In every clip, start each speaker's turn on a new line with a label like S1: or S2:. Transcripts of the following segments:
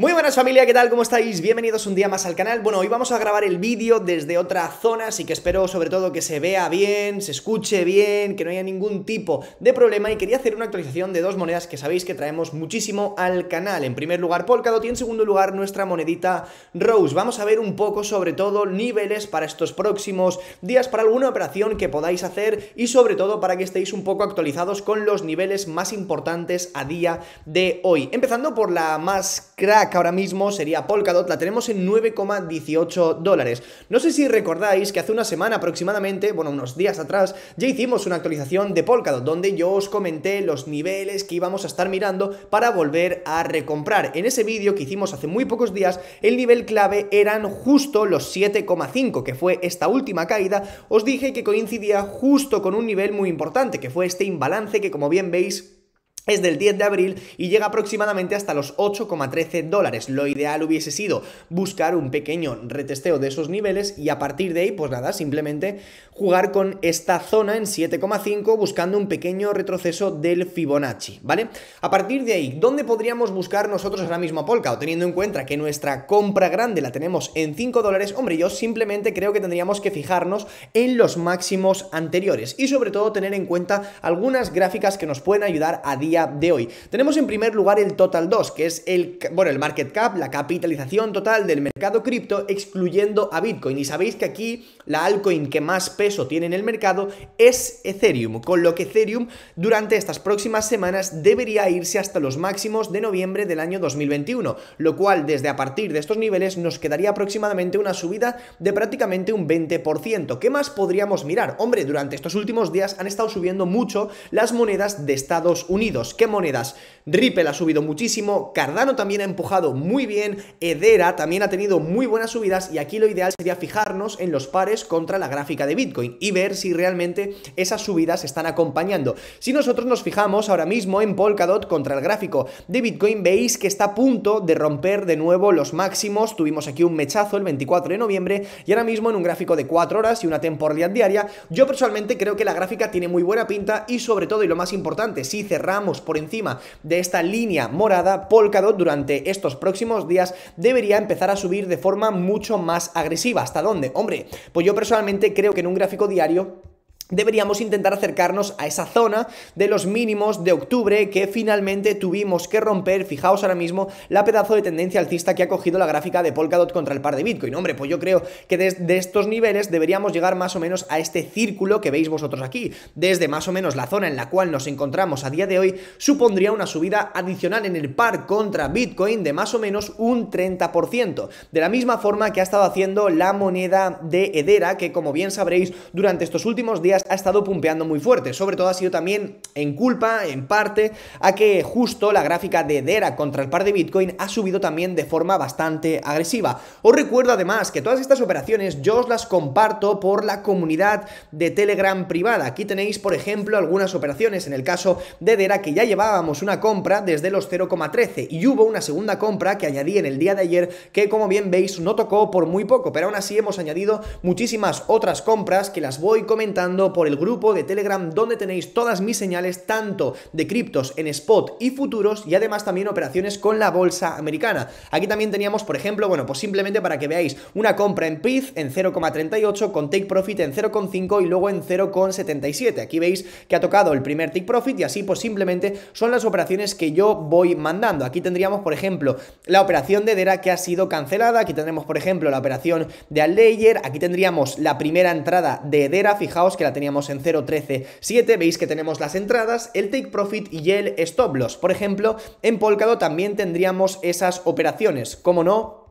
S1: Muy buenas familia, ¿qué tal? ¿Cómo estáis? Bienvenidos un día más al canal. Bueno, hoy vamos a grabar el vídeo desde otra zona, así que espero sobre todo que se vea bien, se escuche bien, que no haya ningún tipo de problema y quería hacer una actualización de dos monedas que sabéis que traemos muchísimo al canal. En primer lugar Polkadot y en segundo lugar nuestra monedita Rose. Vamos a ver un poco sobre todo niveles para estos próximos días, para alguna operación que podáis hacer y sobre todo para que estéis un poco actualizados con los niveles más importantes a día de hoy. Empezando por la más crack que ahora mismo sería Polkadot, la tenemos en 9,18 dólares. No sé si recordáis que hace una semana aproximadamente, bueno, unos días atrás, ya hicimos una actualización de Polkadot, donde yo os comenté los niveles que íbamos a estar mirando para volver a recomprar. En ese vídeo que hicimos hace muy pocos días, el nivel clave eran justo los 7,5, que fue esta última caída, os dije que coincidía justo con un nivel muy importante, que fue este imbalance que como bien veis es del 10 de abril y llega aproximadamente hasta los 8,13 dólares. Lo ideal hubiese sido buscar un pequeño retesteo de esos niveles y a partir de ahí, pues nada, simplemente jugar con esta zona en 7,5 buscando un pequeño retroceso del Fibonacci, ¿vale? A partir de ahí, ¿dónde podríamos buscar nosotros ahora mismo a O Teniendo en cuenta que nuestra compra grande la tenemos en 5 dólares, hombre, yo simplemente creo que tendríamos que fijarnos en los máximos anteriores y sobre todo tener en cuenta algunas gráficas que nos pueden ayudar a día de hoy. Tenemos en primer lugar el Total 2, que es el, bueno, el market cap, la capitalización total del mercado cripto excluyendo a Bitcoin. Y sabéis que aquí la altcoin que más peso tiene en el mercado es Ethereum, con lo que Ethereum durante estas próximas semanas debería irse hasta los máximos de noviembre del año 2021, lo cual desde a partir de estos niveles nos quedaría aproximadamente una subida de prácticamente un 20%. ¿Qué más podríamos mirar? Hombre, durante estos últimos días han estado subiendo mucho las monedas de Estados Unidos. ¿Qué monedas? Ripple ha subido muchísimo, Cardano también ha empujado muy bien, Edera también ha tenido muy buenas subidas y aquí lo ideal sería fijarnos en los pares contra la gráfica de Bitcoin y ver si realmente esas subidas están acompañando. Si nosotros nos fijamos ahora mismo en Polkadot contra el gráfico de Bitcoin, veis que está a punto de romper de nuevo los máximos, tuvimos aquí un mechazo el 24 de noviembre y ahora mismo en un gráfico de 4 horas y una temporalidad diaria, yo personalmente creo que la gráfica tiene muy buena pinta y sobre todo y lo más importante, si cerramos por encima de esta línea morada, Polkadot durante estos próximos días debería empezar a subir de forma mucho más agresiva. ¿Hasta dónde? Hombre, pues yo personalmente creo que en un gráfico diario deberíamos intentar acercarnos a esa zona de los mínimos de octubre que finalmente tuvimos que romper. Fijaos ahora mismo la pedazo de tendencia alcista que ha cogido la gráfica de Polkadot contra el par de Bitcoin. Hombre, pues yo creo que desde estos niveles deberíamos llegar más o menos a este círculo que veis vosotros aquí. Desde más o menos la zona en la cual nos encontramos a día de hoy, supondría una subida adicional en el par contra Bitcoin de más o menos un 30%. De la misma forma que ha estado haciendo la moneda de Edera, que como bien sabréis, durante estos últimos días ha estado pumpeando muy fuerte. Sobre todo ha sido también en culpa, en parte, a que justo la gráfica de DERA contra el par de Bitcoin ha subido también de forma bastante agresiva. Os recuerdo además que todas estas operaciones yo os las comparto por la comunidad de Telegram privada. Aquí tenéis, por ejemplo, algunas operaciones. En el caso de DERA, que ya llevábamos una compra desde los 0,13 y hubo una segunda compra que añadí en el día de ayer que, como bien veis, no tocó por muy poco, pero aún así hemos añadido muchísimas otras compras que las voy comentando por el grupo de Telegram donde tenéis todas mis señales tanto de criptos en spot y futuros y además también operaciones con la bolsa americana. Aquí también teníamos, por ejemplo, bueno, pues simplemente para que veáis una compra en PIF en 0,38 con take profit en 0,5 y luego en 0,77. Aquí veis que ha tocado el primer take profit y así pues simplemente son las operaciones que yo voy mandando. Aquí tendríamos, por ejemplo, la operación de Dera que ha sido cancelada, aquí tendremos, por ejemplo, la operación de Allayer, aquí tendríamos la primera entrada de Dera, fijaos que la teníamos en 0.13.7, veis que tenemos las entradas, el take profit y el stop loss. Por ejemplo, en Polkadot también tendríamos esas operaciones, como no,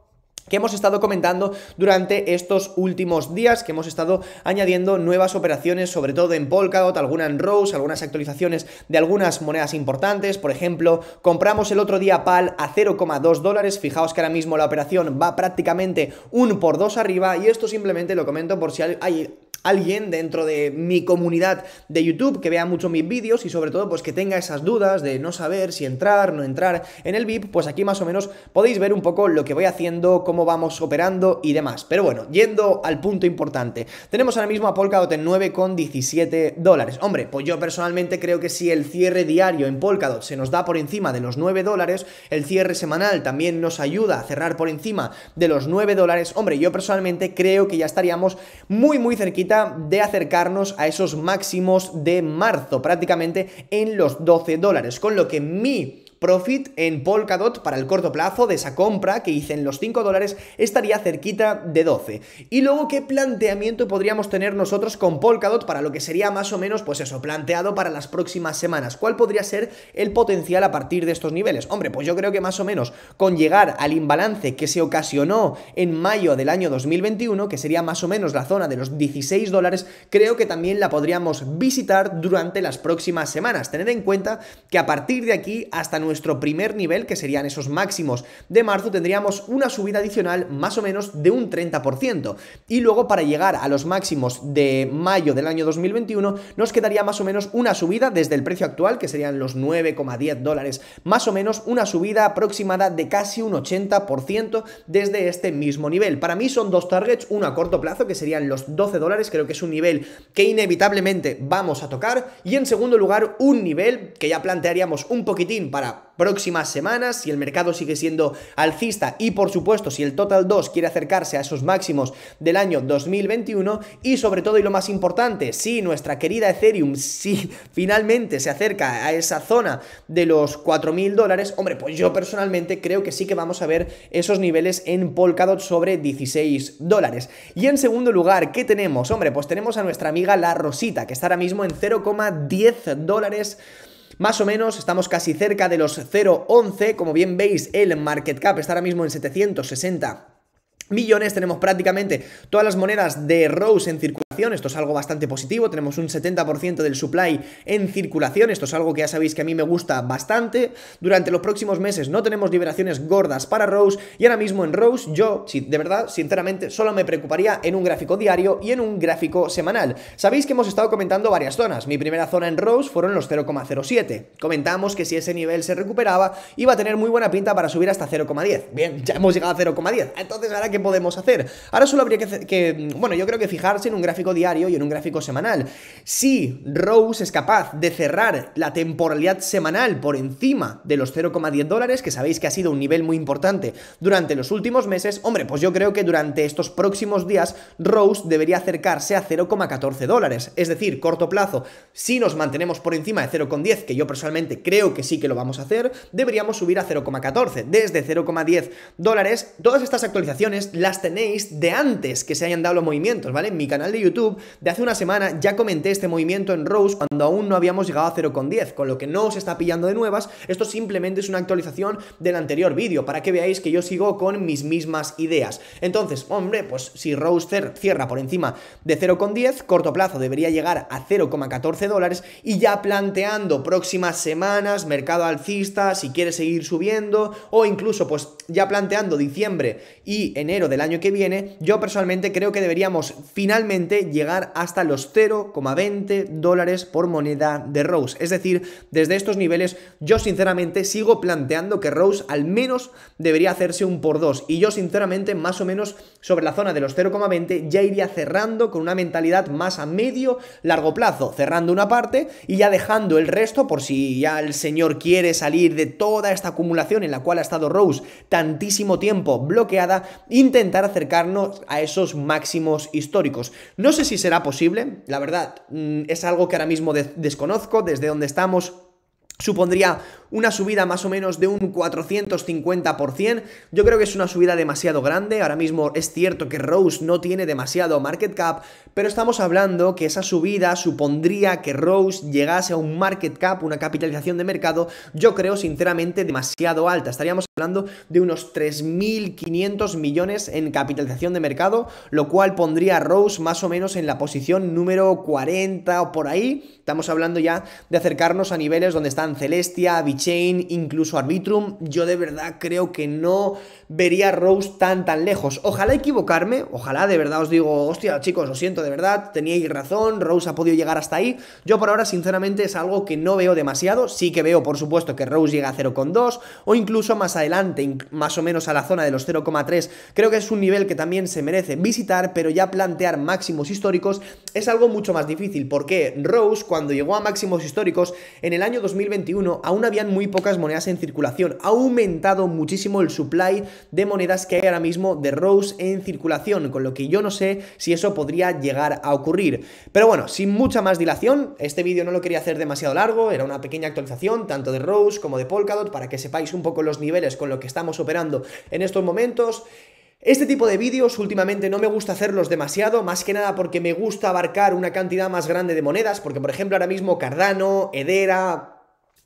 S1: que hemos estado comentando durante estos últimos días, que hemos estado añadiendo nuevas operaciones, sobre todo en Polkadot, alguna en Rose, algunas actualizaciones de algunas monedas importantes, por ejemplo, compramos el otro día PAL a 0,2 dólares, fijaos que ahora mismo la operación va prácticamente un por dos arriba, y esto simplemente lo comento por si hay alguien dentro de mi comunidad de YouTube que vea mucho mis vídeos y sobre todo pues que tenga esas dudas de no saber si entrar, no entrar en el VIP, pues aquí más o menos podéis ver un poco lo que voy haciendo, cómo vamos operando y demás. Pero bueno, yendo al punto importante, tenemos ahora mismo a Polkadot en 9,17 dólares. Hombre, pues yo personalmente creo que si el cierre diario en Polkadot se nos da por encima de los 9 dólares, el cierre semanal también nos ayuda a cerrar por encima de los 9 dólares, hombre, yo personalmente creo que ya estaríamos muy muy cerquita de acercarnos a esos máximos de marzo, prácticamente en los 12 dólares, con lo que mi Profit en Polkadot para el corto plazo de esa compra que hice en los 5 dólares estaría cerquita de 12. Y luego, ¿qué planteamiento podríamos tener nosotros con Polkadot para lo que sería más o menos, pues eso, planteado para las próximas semanas? ¿Cuál podría ser el potencial a partir de estos niveles? Hombre, pues yo creo que más o menos con llegar al imbalance que se ocasionó en mayo del año 2021, que sería más o menos la zona de los 16 dólares, creo que también la podríamos visitar durante las próximas semanas. Tener en cuenta que a partir de aquí hasta nuestro primer nivel, que serían esos máximos de marzo, tendríamos una subida adicional más o menos de un 30%. Y luego para llegar a los máximos de mayo del año 2021, nos quedaría más o menos una subida desde el precio actual, que serían los 9,10 dólares, más o menos una subida aproximada de casi un 80% desde este mismo nivel. Para mí son dos targets, uno a corto plazo, que serían los 12 dólares, creo que es un nivel que inevitablemente vamos a tocar, y en segundo lugar, un nivel que ya plantearíamos un poquitín para próximas semanas, si el mercado sigue siendo alcista y por supuesto si el Total 2 quiere acercarse a esos máximos del año 2021 y sobre todo y lo más importante, si nuestra querida Ethereum si finalmente se acerca a esa zona de los 4.000 dólares, hombre, pues yo personalmente creo que sí que vamos a ver esos niveles en Polkadot sobre 16 dólares. Y en segundo lugar, ¿qué tenemos? Hombre, pues tenemos a nuestra amiga La Rosita, que está ahora mismo en 0,10 dólares más o menos estamos casi cerca de los 0,11, como bien veis el market cap está ahora mismo en 760 millones, tenemos prácticamente todas las monedas de Rose en circulación esto es algo bastante positivo, tenemos un 70% del supply en circulación, esto es algo que ya sabéis que a mí me gusta bastante, durante los próximos meses no tenemos liberaciones gordas para Rose y ahora mismo en Rose yo, de verdad, sinceramente, solo me preocuparía en un gráfico diario y en un gráfico semanal. Sabéis que hemos estado comentando varias zonas, mi primera zona en Rose fueron los 0,07, comentamos que si ese nivel se recuperaba iba a tener muy buena pinta para subir hasta 0,10, bien, ya hemos llegado a 0,10, entonces ahora qué podemos hacer? Ahora solo habría que bueno, yo creo que fijarse en un gráfico diario y en un gráfico semanal. Si Rose es capaz de cerrar la temporalidad semanal por encima de los 0,10 dólares, que sabéis que ha sido un nivel muy importante durante los últimos meses, hombre, pues yo creo que durante estos próximos días Rose debería acercarse a 0,14 dólares. Es decir, corto plazo, si nos mantenemos por encima de 0,10, que yo personalmente creo que sí que lo vamos a hacer, deberíamos subir a 0,14. Desde 0,10 dólares, todas estas actualizaciones las tenéis de antes que se hayan dado los movimientos, ¿vale? En mi canal de YouTube de hace una semana, ya comenté este movimiento en Rose cuando aún no habíamos llegado a 0,10, con lo que no os está pillando de nuevas, esto simplemente es una actualización del anterior vídeo, para que veáis que yo sigo con mis mismas ideas. Entonces, hombre, pues si Rose cierra por encima de 0,10, corto plazo debería llegar a 0,14 dólares y ya planteando próximas semanas, mercado alcista, si quiere seguir subiendo o incluso pues ya planteando diciembre y enero del año que viene, yo personalmente creo que deberíamos finalmente llegar hasta los 0,20 dólares por moneda de Rose. Es decir, desde estos niveles yo sinceramente sigo planteando que Rose al menos debería hacerse un por dos. Y yo sinceramente más o menos sobre la zona de los 0,20 ya iría cerrando con una mentalidad más a medio largo plazo, cerrando una parte y ya dejando el resto por si ya el señor quiere salir de toda esta acumulación en la cual ha estado Rose tantísimo tiempo bloqueada, intentar acercarnos a esos máximos históricos. No no sé si será posible, la verdad, mm, es algo que ahora mismo desconozco, desde donde estamos supondría una subida más o menos de un 450%. Yo creo que es una subida demasiado grande. Ahora mismo es cierto que Rose no tiene demasiado market cap, pero estamos hablando que esa subida supondría que Rose llegase a un market cap, una capitalización de mercado, yo creo sinceramente demasiado alta. Estaríamos hablando de unos 3.500 millones en capitalización de mercado, lo cual pondría a Rose más o menos en la posición número 40 o por ahí. Estamos hablando ya de acercarnos a niveles donde están Celestia, Vichy chain incluso Arbitrum, yo de verdad creo que no vería Rose tan tan lejos. Ojalá equivocarme, ojalá de verdad os digo, hostia chicos, lo siento de verdad, teníais razón, Rose ha podido llegar hasta ahí. Yo por ahora sinceramente es algo que no veo demasiado, sí que veo por supuesto que Rose llega a 0,2 o incluso más adelante, más o menos a la zona de los 0,3. Creo que es un nivel que también se merece visitar, pero ya plantear máximos históricos es algo mucho más difícil, porque Rose cuando llegó a máximos históricos en el año 2021 aún habían muy pocas monedas en circulación, ha aumentado muchísimo el supply de monedas que hay ahora mismo de Rose en circulación, con lo que yo no sé si eso podría llegar a ocurrir. Pero bueno, sin mucha más dilación, este vídeo no lo quería hacer demasiado largo, era una pequeña actualización tanto de Rose como de Polkadot para que sepáis un poco los niveles con los que estamos operando en estos momentos. Este tipo de vídeos últimamente no me gusta hacerlos demasiado, más que nada porque me gusta abarcar una cantidad más grande de monedas, porque por ejemplo ahora mismo Cardano, Edera,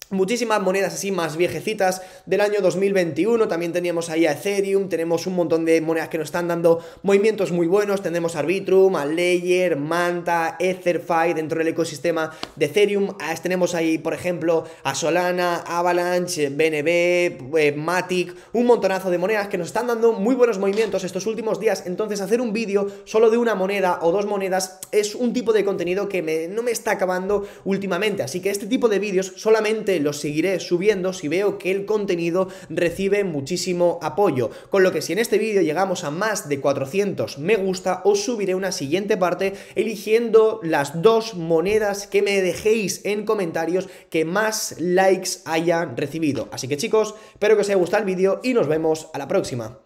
S1: Muchísimas monedas así más viejecitas del año 2021, también teníamos ahí a Ethereum, tenemos un montón de monedas que nos están dando movimientos muy buenos, tenemos Arbitrum, a Layer, Manta, Etherfy dentro del ecosistema de Ethereum, ah, tenemos ahí por ejemplo a Solana, Avalanche, BNB, eh, Matic, un montonazo de monedas que nos están dando muy buenos movimientos estos últimos días, entonces hacer un vídeo solo de una moneda o dos monedas es un tipo de contenido que no me está acabando últimamente, así que este tipo de vídeos solamente lo seguiré subiendo si veo que el contenido recibe muchísimo apoyo. Con lo que si en este vídeo llegamos a más de 400 me gusta, os subiré una siguiente parte eligiendo las dos monedas que me dejéis en comentarios que más likes hayan recibido. Así que chicos, espero que os haya gustado el vídeo y nos vemos a la próxima.